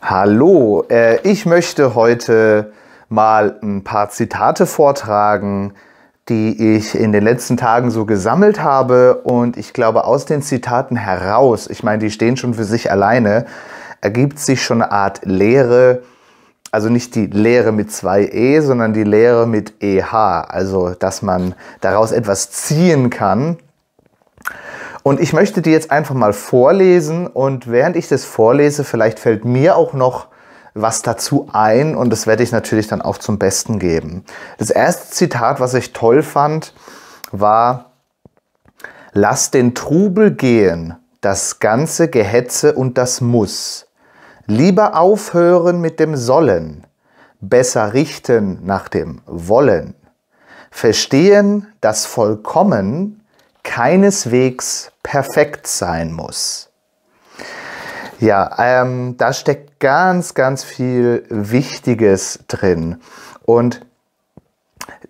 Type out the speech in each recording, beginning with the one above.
Hallo, äh, ich möchte heute mal ein paar Zitate vortragen, die ich in den letzten Tagen so gesammelt habe. Und ich glaube, aus den Zitaten heraus, ich meine, die stehen schon für sich alleine, ergibt sich schon eine Art Lehre. Also nicht die Lehre mit zwei E, sondern die Lehre mit EH. Also, dass man daraus etwas ziehen kann und ich möchte die jetzt einfach mal vorlesen und während ich das vorlese, vielleicht fällt mir auch noch was dazu ein und das werde ich natürlich dann auch zum Besten geben. Das erste Zitat, was ich toll fand, war, Lass den Trubel gehen, das ganze Gehetze und das Muss. Lieber aufhören mit dem Sollen, besser richten nach dem Wollen. Verstehen das Vollkommen, keineswegs perfekt sein muss. Ja, ähm, da steckt ganz, ganz viel Wichtiges drin. Und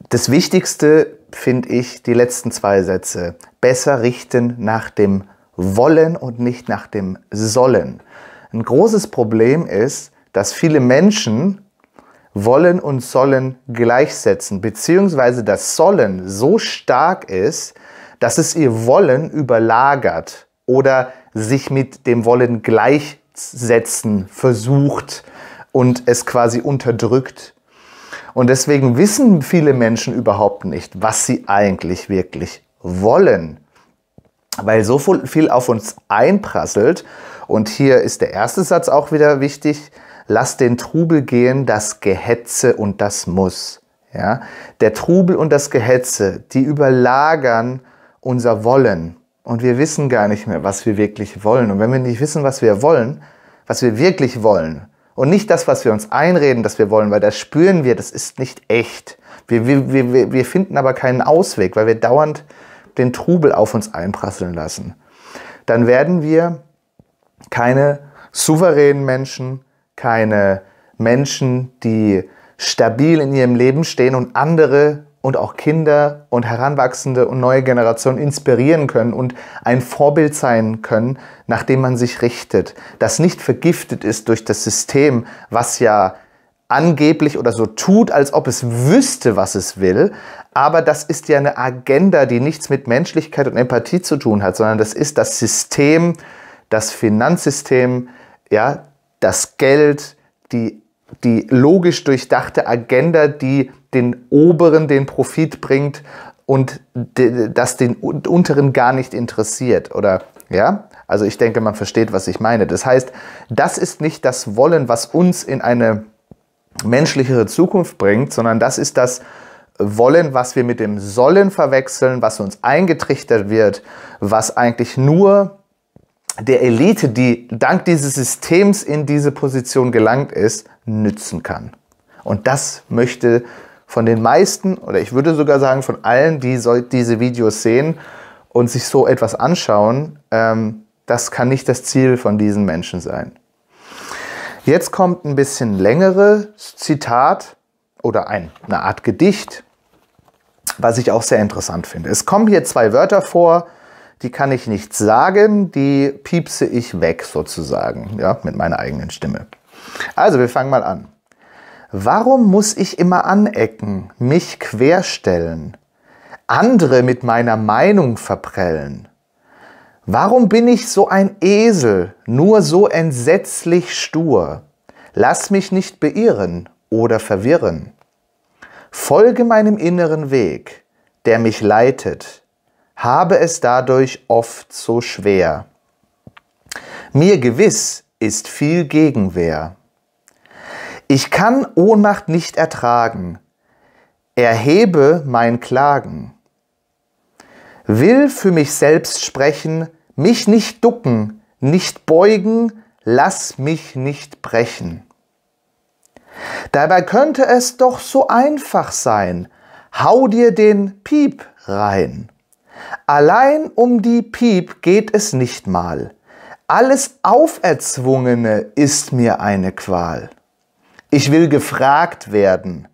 das Wichtigste finde ich die letzten zwei Sätze. Besser richten nach dem Wollen und nicht nach dem Sollen. Ein großes Problem ist, dass viele Menschen wollen und sollen gleichsetzen, beziehungsweise das Sollen so stark ist, dass es ihr Wollen überlagert oder sich mit dem Wollen gleichsetzen versucht und es quasi unterdrückt. Und deswegen wissen viele Menschen überhaupt nicht, was sie eigentlich wirklich wollen, weil so viel auf uns einprasselt. Und hier ist der erste Satz auch wieder wichtig. Lass den Trubel gehen, das Gehetze und das Muss. Ja? Der Trubel und das Gehetze, die überlagern unser Wollen. Und wir wissen gar nicht mehr, was wir wirklich wollen. Und wenn wir nicht wissen, was wir wollen, was wir wirklich wollen, und nicht das, was wir uns einreden, dass wir wollen, weil das spüren wir, das ist nicht echt. Wir, wir, wir, wir finden aber keinen Ausweg, weil wir dauernd den Trubel auf uns einprasseln lassen. Dann werden wir keine souveränen Menschen, keine Menschen, die stabil in ihrem Leben stehen und andere und auch Kinder und Heranwachsende und neue Generationen inspirieren können und ein Vorbild sein können, nach dem man sich richtet, das nicht vergiftet ist durch das System, was ja angeblich oder so tut, als ob es wüsste, was es will. Aber das ist ja eine Agenda, die nichts mit Menschlichkeit und Empathie zu tun hat, sondern das ist das System, das Finanzsystem, ja, das Geld, die die logisch durchdachte Agenda, die den Oberen den Profit bringt und das den Unteren gar nicht interessiert, oder? Ja? Also ich denke, man versteht, was ich meine. Das heißt, das ist nicht das Wollen, was uns in eine menschlichere Zukunft bringt, sondern das ist das Wollen, was wir mit dem Sollen verwechseln, was uns eingetrichtert wird, was eigentlich nur der Elite, die dank dieses Systems in diese Position gelangt ist, nützen kann. Und das möchte von den meisten, oder ich würde sogar sagen von allen, die diese Videos sehen und sich so etwas anschauen, ähm, das kann nicht das Ziel von diesen Menschen sein. Jetzt kommt ein bisschen längeres Zitat oder ein, eine Art Gedicht, was ich auch sehr interessant finde. Es kommen hier zwei Wörter vor, die kann ich nicht sagen, die piepse ich weg sozusagen, ja, mit meiner eigenen Stimme. Also, wir fangen mal an. Warum muss ich immer anecken, mich querstellen, andere mit meiner Meinung verprellen? Warum bin ich so ein Esel, nur so entsetzlich stur? Lass mich nicht beirren oder verwirren. Folge meinem inneren Weg, der mich leitet, habe es dadurch oft so schwer. Mir gewiss ist viel Gegenwehr. Ich kann Ohnmacht nicht ertragen, erhebe mein Klagen. Will für mich selbst sprechen, mich nicht ducken, nicht beugen, lass mich nicht brechen. Dabei könnte es doch so einfach sein, hau dir den Piep rein. Allein um die Piep geht es nicht mal. Alles Auferzwungene ist mir eine Qual. Ich will gefragt werden.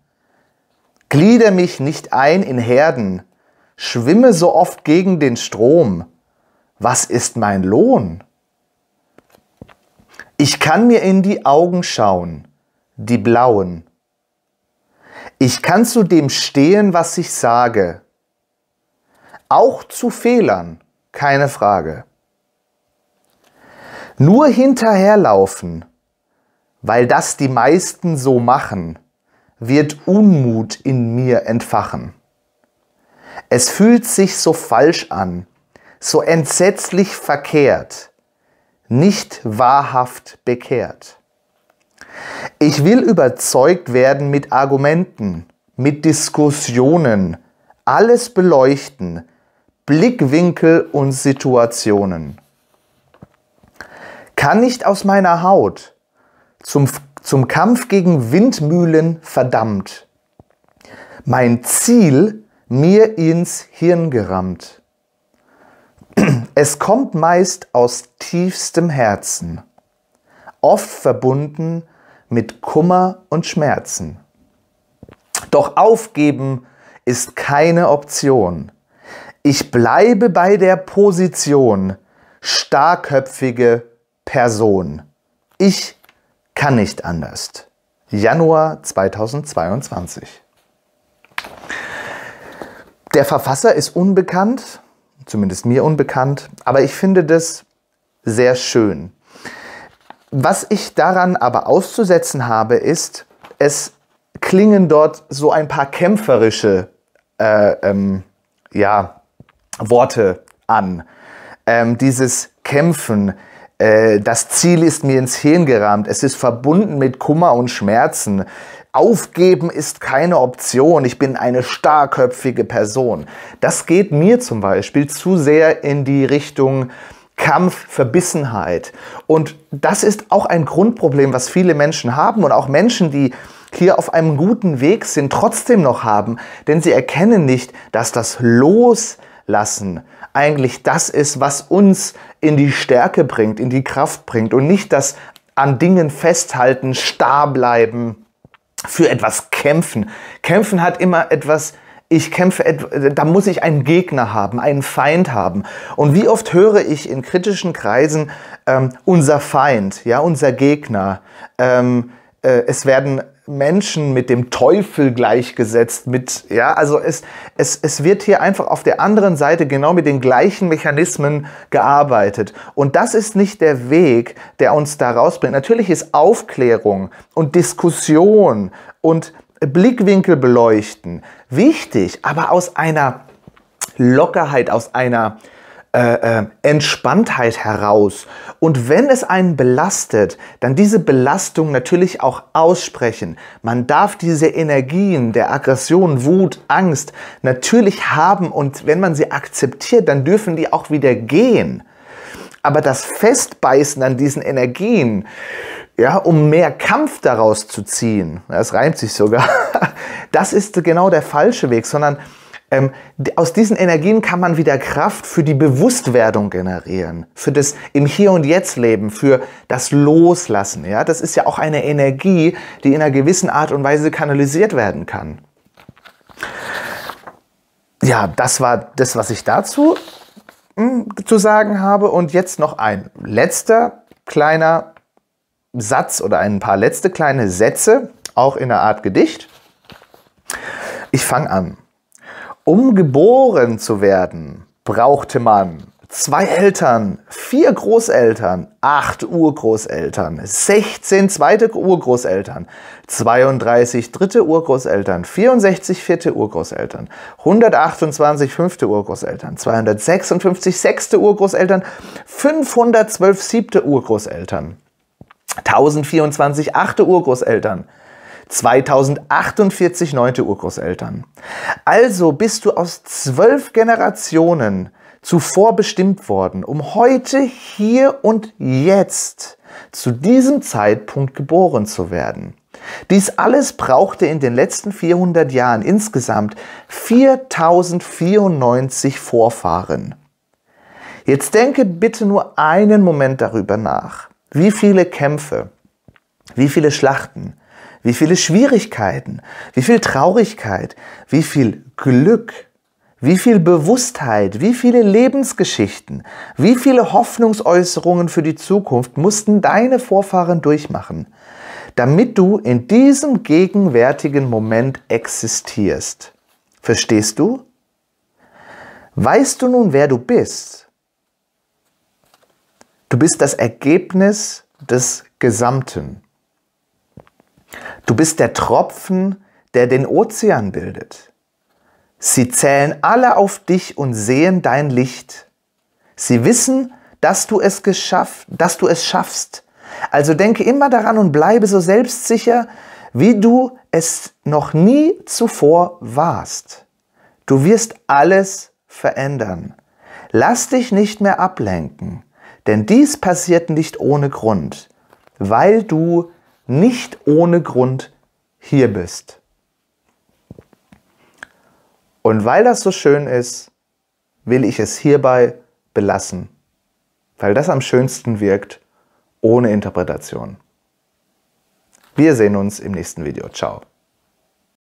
Glieder mich nicht ein in Herden. Schwimme so oft gegen den Strom. Was ist mein Lohn? Ich kann mir in die Augen schauen, die blauen. Ich kann zu dem stehen, was ich sage. Auch zu Fehlern, keine Frage. Nur hinterherlaufen, weil das die meisten so machen, wird Unmut in mir entfachen. Es fühlt sich so falsch an, so entsetzlich verkehrt, nicht wahrhaft bekehrt. Ich will überzeugt werden mit Argumenten, mit Diskussionen, alles beleuchten, Blickwinkel und Situationen. Kann nicht aus meiner Haut, zum, zum Kampf gegen Windmühlen verdammt. Mein Ziel mir ins Hirn gerammt. Es kommt meist aus tiefstem Herzen, oft verbunden mit Kummer und Schmerzen. Doch aufgeben ist keine Option. Ich bleibe bei der Position starrköpfige Person. Ich kann nicht anders. Januar 2022. Der Verfasser ist unbekannt, zumindest mir unbekannt, aber ich finde das sehr schön. Was ich daran aber auszusetzen habe, ist, es klingen dort so ein paar kämpferische äh, ähm, ja, Worte an. Ähm, dieses Kämpfen, äh, das Ziel ist mir ins Hirn gerammt, es ist verbunden mit Kummer und Schmerzen. Aufgeben ist keine Option, ich bin eine starrköpfige Person. Das geht mir zum Beispiel zu sehr in die Richtung Kampf, Verbissenheit. Und das ist auch ein Grundproblem, was viele Menschen haben und auch Menschen, die hier auf einem guten Weg sind, trotzdem noch haben. Denn sie erkennen nicht, dass das Los lassen, eigentlich das ist, was uns in die Stärke bringt, in die Kraft bringt und nicht das an Dingen festhalten, starr bleiben, für etwas kämpfen. Kämpfen hat immer etwas, ich kämpfe, da muss ich einen Gegner haben, einen Feind haben. Und wie oft höre ich in kritischen Kreisen ähm, unser Feind, ja, unser Gegner. Ähm, äh, es werden Menschen mit dem Teufel gleichgesetzt, mit, ja, also es, es, es wird hier einfach auf der anderen Seite genau mit den gleichen Mechanismen gearbeitet. Und das ist nicht der Weg, der uns da rausbringt. Natürlich ist Aufklärung und Diskussion und Blickwinkel beleuchten wichtig, aber aus einer Lockerheit, aus einer äh, äh, Entspanntheit heraus. Und wenn es einen belastet, dann diese Belastung natürlich auch aussprechen. Man darf diese Energien der Aggression, Wut, Angst natürlich haben und wenn man sie akzeptiert, dann dürfen die auch wieder gehen. Aber das Festbeißen an diesen Energien, ja, um mehr Kampf daraus zu ziehen, das reimt sich sogar, das ist genau der falsche Weg, sondern ähm, aus diesen Energien kann man wieder Kraft für die Bewusstwerdung generieren, für das im Hier und Jetzt Leben, für das Loslassen. Ja, das ist ja auch eine Energie, die in einer gewissen Art und Weise kanalisiert werden kann. Ja, das war das, was ich dazu hm, zu sagen habe. Und jetzt noch ein letzter kleiner Satz oder ein paar letzte kleine Sätze, auch in einer Art Gedicht. Ich fange an. Um geboren zu werden, brauchte man zwei Eltern, vier Großeltern, acht Urgroßeltern, 16 zweite Urgroßeltern, 32 dritte Urgroßeltern, 64 vierte Urgroßeltern, 128 fünfte Urgroßeltern, 256 sechste Urgroßeltern, 512 siebte Urgroßeltern, 1024 achte Urgroßeltern, 2048 neunte Urgroßeltern. Also bist du aus zwölf Generationen zuvor bestimmt worden, um heute, hier und jetzt zu diesem Zeitpunkt geboren zu werden. Dies alles brauchte in den letzten 400 Jahren insgesamt 4094 Vorfahren. Jetzt denke bitte nur einen Moment darüber nach. Wie viele Kämpfe, wie viele Schlachten, wie viele Schwierigkeiten, wie viel Traurigkeit, wie viel Glück, wie viel Bewusstheit, wie viele Lebensgeschichten, wie viele Hoffnungsäußerungen für die Zukunft mussten deine Vorfahren durchmachen, damit du in diesem gegenwärtigen Moment existierst. Verstehst du? Weißt du nun, wer du bist? Du bist das Ergebnis des Gesamten. Du bist der Tropfen, der den Ozean bildet. Sie zählen alle auf dich und sehen dein Licht. Sie wissen, dass du es geschafft, dass du es schaffst. Also denke immer daran und bleibe so selbstsicher, wie du es noch nie zuvor warst. Du wirst alles verändern. Lass dich nicht mehr ablenken, denn dies passiert nicht ohne Grund, weil du nicht ohne Grund hier bist. Und weil das so schön ist, will ich es hierbei belassen, weil das am schönsten wirkt, ohne Interpretation. Wir sehen uns im nächsten Video. Ciao.